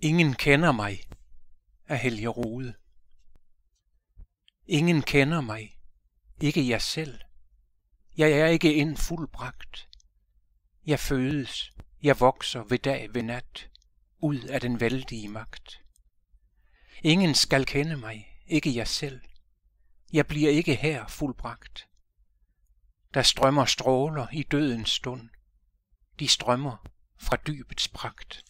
Ingen kender mig af Helge Rode. Ingen kender mig, ikke jeg selv. Jeg er ikke en fuldbragt. Jeg fødes, jeg vokser ved dag ved nat, ud af den vældige magt. Ingen skal kende mig, ikke jeg selv. Jeg bliver ikke her fuldbragt. Der strømmer stråler i dødens stund. De strømmer fra dybets pragt.